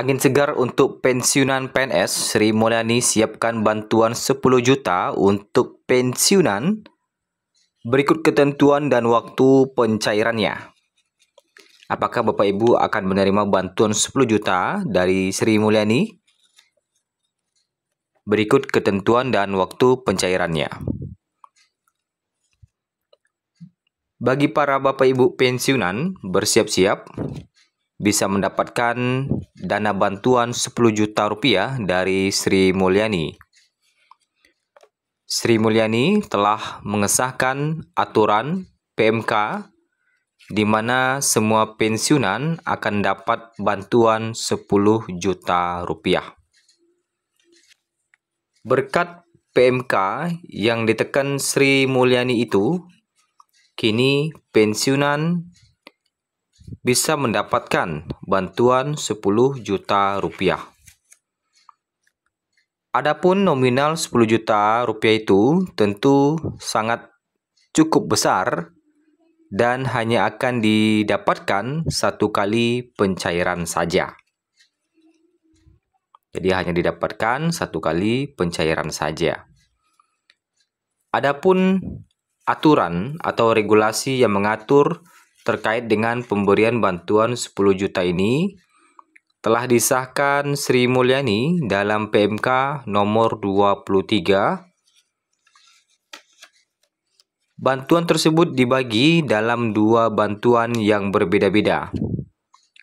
Angin segar untuk pensiunan PNS, Sri Mulyani siapkan bantuan 10 juta untuk pensiunan. Berikut ketentuan dan waktu pencairannya. Apakah Bapak Ibu akan menerima bantuan 10 juta dari Sri Mulyani? Berikut ketentuan dan waktu pencairannya. Bagi para Bapak Ibu pensiunan, bersiap-siap bisa mendapatkan dana bantuan 10 juta rupiah dari Sri Mulyani. Sri Mulyani telah mengesahkan aturan PMK di mana semua pensiunan akan dapat bantuan 10 juta rupiah. Berkat PMK yang ditekan Sri Mulyani itu, kini pensiunan bisa mendapatkan bantuan 10 juta rupiah. Adapun nominal 10 juta rupiah itu tentu sangat cukup besar dan hanya akan didapatkan satu kali pencairan saja. Jadi hanya didapatkan satu kali pencairan saja. Adapun aturan atau regulasi yang mengatur terkait dengan pemberian bantuan 10 juta ini telah disahkan Sri Mulyani dalam PMK nomor 23 Bantuan tersebut dibagi dalam dua bantuan yang berbeda-beda.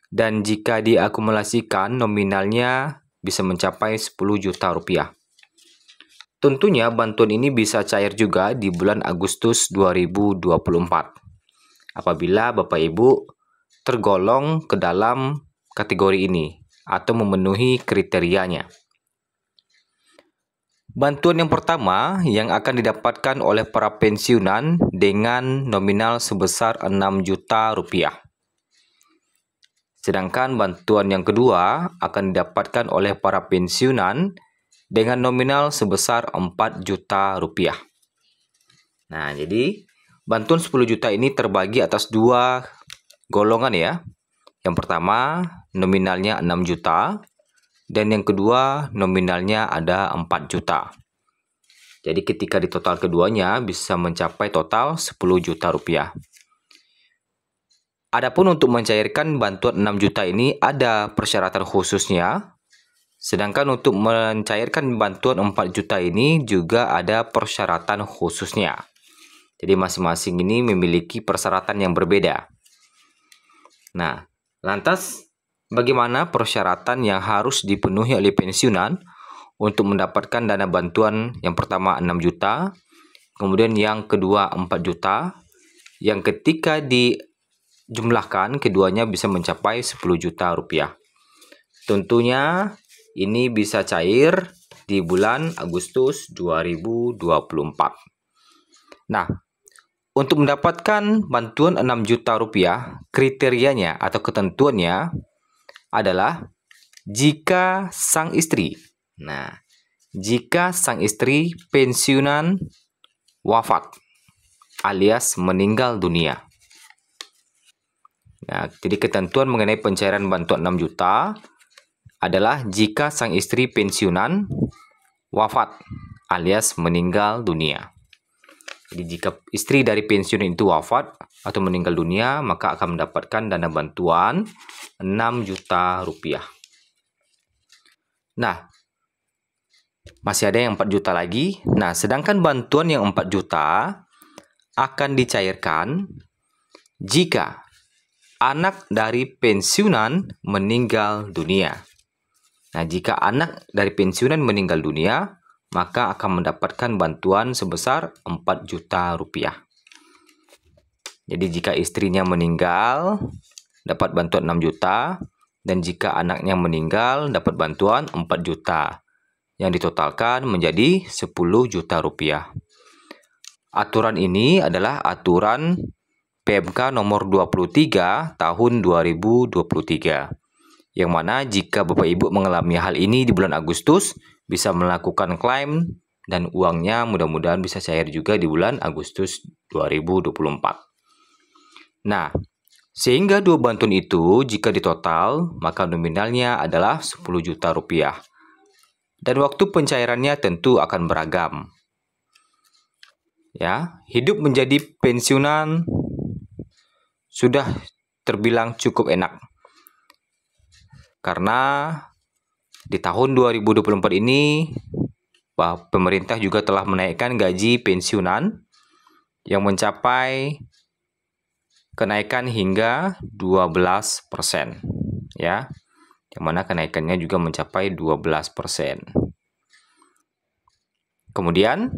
Dan jika diakumulasikan nominalnya bisa mencapai 10 juta rupiah. Tentunya bantuan ini bisa cair juga di bulan Agustus 2024 apabila Bapak Ibu tergolong ke dalam kategori ini atau memenuhi kriterianya. Bantuan yang pertama yang akan didapatkan oleh para pensiunan dengan nominal sebesar 6 juta rupiah. Sedangkan bantuan yang kedua akan didapatkan oleh para pensiunan dengan nominal sebesar 4 juta rupiah. Nah, jadi Bantuan 10 juta ini terbagi atas dua golongan ya. Yang pertama nominalnya 6 juta dan yang kedua nominalnya ada 4 juta. Jadi ketika ditotal keduanya bisa mencapai total 10 juta rupiah. Adapun untuk mencairkan bantuan 6 juta ini ada persyaratan khususnya. Sedangkan untuk mencairkan bantuan 4 juta ini juga ada persyaratan khususnya. Jadi masing-masing ini memiliki persyaratan yang berbeda. Nah, lantas bagaimana persyaratan yang harus dipenuhi oleh pensiunan untuk mendapatkan dana bantuan yang pertama 6 juta, kemudian yang kedua 4 juta, yang ketika dijumlahkan keduanya bisa mencapai 10 juta rupiah. Tentunya ini bisa cair di bulan Agustus 2024. Nah, untuk mendapatkan bantuan 6 juta rupiah, kriterianya atau ketentuannya adalah jika sang istri. Nah, jika sang istri pensiunan wafat alias meninggal dunia. Nah, jadi ketentuan mengenai pencairan bantuan 6 juta adalah jika sang istri pensiunan wafat alias meninggal dunia. Jadi jika istri dari pensiun itu wafat atau meninggal dunia, maka akan mendapatkan dana bantuan 6 juta rupiah. Nah, masih ada yang 4 juta lagi. Nah, sedangkan bantuan yang 4 juta akan dicairkan jika anak dari pensiunan meninggal dunia. Nah, jika anak dari pensiunan meninggal dunia, maka akan mendapatkan bantuan sebesar 4 juta rupiah. Jadi jika istrinya meninggal dapat bantuan 6 juta dan jika anaknya meninggal dapat bantuan 4 juta yang ditotalkan menjadi 10 juta rupiah. Aturan ini adalah aturan PMK nomor 23 tahun 2023 yang mana jika Bapak Ibu mengalami hal ini di bulan Agustus, bisa melakukan klaim dan uangnya mudah-mudahan bisa cair juga di bulan Agustus 2024. Nah, sehingga dua bantuan itu jika ditotal, maka nominalnya adalah 10 juta rupiah. Dan waktu pencairannya tentu akan beragam. Ya, hidup menjadi pensiunan sudah terbilang cukup enak. Karena di tahun 2024 ini pemerintah juga telah menaikkan gaji pensiunan yang mencapai kenaikan hingga 12%. Ya. Yang mana kenaikannya juga mencapai 12%. Kemudian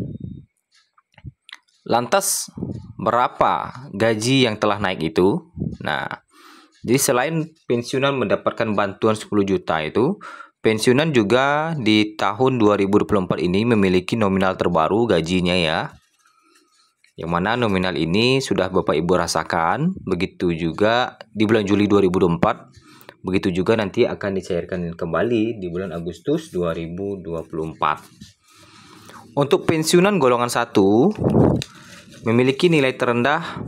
lantas berapa gaji yang telah naik itu? Nah, jadi selain pensiunan mendapatkan bantuan 10 juta itu, pensiunan juga di tahun 2024 ini memiliki nominal terbaru gajinya ya. Yang mana nominal ini sudah Bapak Ibu rasakan, begitu juga di bulan Juli 2024, begitu juga nanti akan dicairkan kembali di bulan Agustus 2024. Untuk pensiunan golongan 1 memiliki nilai terendah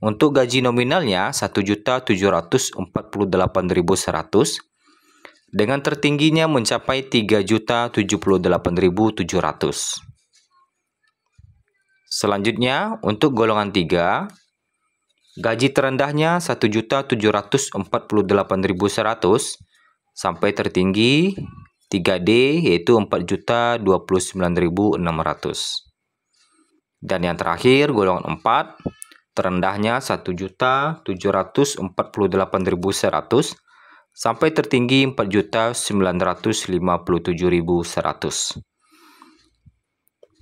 Untuk gaji nominalnya 1.748.100 dengan tertingginya mencapai 3.078.700. Selanjutnya, untuk golongan 3, gaji terendahnya 1.748.100 sampai tertinggi 3D yaitu 4.029.600. Dan yang terakhir golongan 4 terendahnya 1.748.100 sampai tertinggi 4.957.100.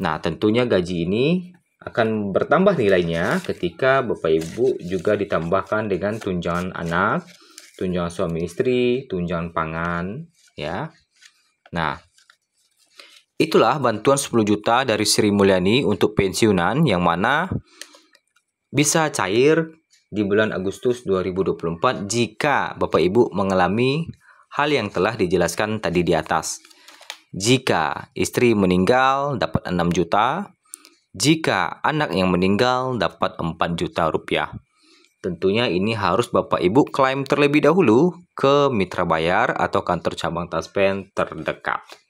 Nah, tentunya gaji ini akan bertambah nilainya ketika Bapak Ibu juga ditambahkan dengan tunjangan anak, tunjangan suami istri, tunjangan pangan, ya. Nah, itulah bantuan 10 juta dari Sri Mulyani untuk pensiunan yang mana bisa cair di bulan Agustus 2024 jika Bapak Ibu mengalami hal yang telah dijelaskan tadi di atas. Jika istri meninggal dapat 6 juta, jika anak yang meninggal dapat 4 juta rupiah. Tentunya ini harus Bapak Ibu klaim terlebih dahulu ke mitra bayar atau kantor cabang Taspen terdekat.